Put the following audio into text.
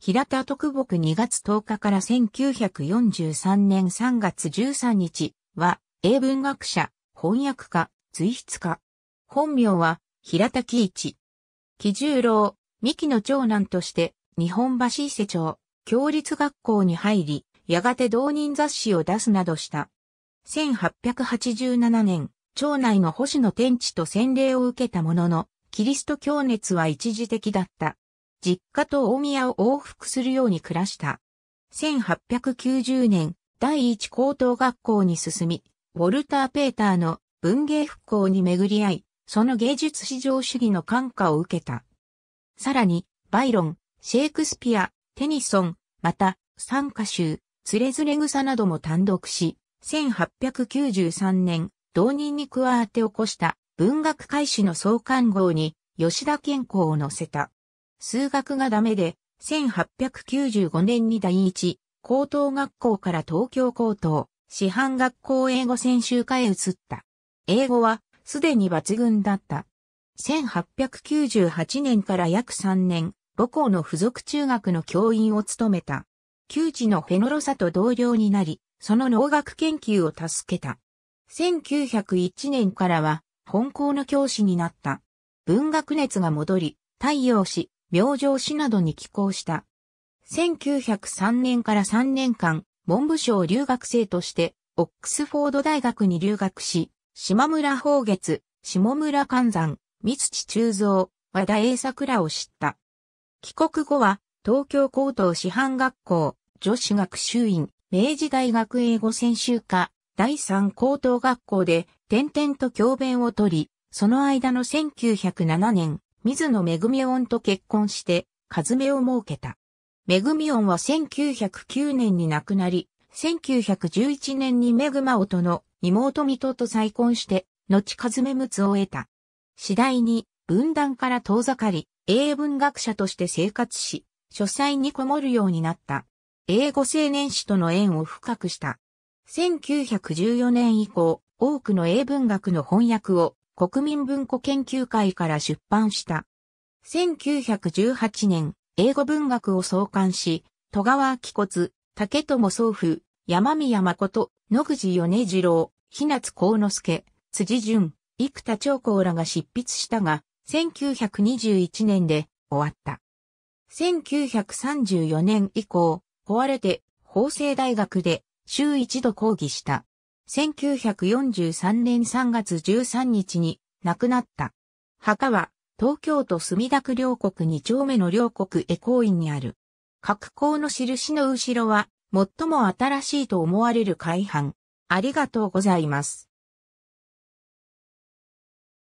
平田徳木2月10日から1943年3月13日は、英文学者、翻訳家、随筆家。本名は、平田喜一。喜十郎、三木の長男として、日本橋伊勢町、共立学校に入り、やがて同人雑誌を出すなどした。1887年、町内の星野天地と洗礼を受けたものの、キリスト教熱は一時的だった。実家と大宮を往復するように暮らした。1890年、第一高等学校に進み、ウォルター・ペーターの文芸復興に巡り合い、その芸術至上主義の感化を受けた。さらに、バイロン、シェイクスピア、テニソン、また、参加集、つれズれ草なども単独し、1893年、同人に加わって起こした文学開始の創刊号に吉田健康を載せた。数学がダメで、1895年に第一、高等学校から東京高等、師範学校英語専修科へ移った。英語は、すでに抜群だった。1898年から約3年、母校の付属中学の教員を務めた。旧知のフェノロサと同僚になり、その農学研究を助けた。1901年からは、本校の教師になった。文学熱が戻り、太陽し、明星市などに寄港した。1903年から3年間、文部省留学生として、オックスフォード大学に留学し、島村宝月、下村観山、三土中蔵、和田栄作らを知った。帰国後は、東京高等師範学校、女子学習院、明治大学英語専修科、第三高等学校で、転々と教鞭を取り、その間の1907年、水野恵美音と結婚して、和目を設けた。恵美音は1909年に亡くなり、1911年にまおとの妹みとと再婚して、後和目つを得た。次第に、分断から遠ざかり、英文学者として生活し、書斎にこもるようになった。英語青年史との縁を深くした。1914年以降、多くの英文学の翻訳を国民文庫研究会から出版した。1918年、英語文学を創刊し、戸川明骨、竹友宗夫、山宮誠、野口米次郎、日夏幸之助、辻淳、生田長光らが執筆したが、1921年で終わった。1934年以降、壊れて法政大学で週一度講義した。1943年3月13日に亡くなった。墓は東京都墨田区両国2丁目の両国コー院にある。格好の印の後ろは最も新しいと思われる改版。ありがとうございます。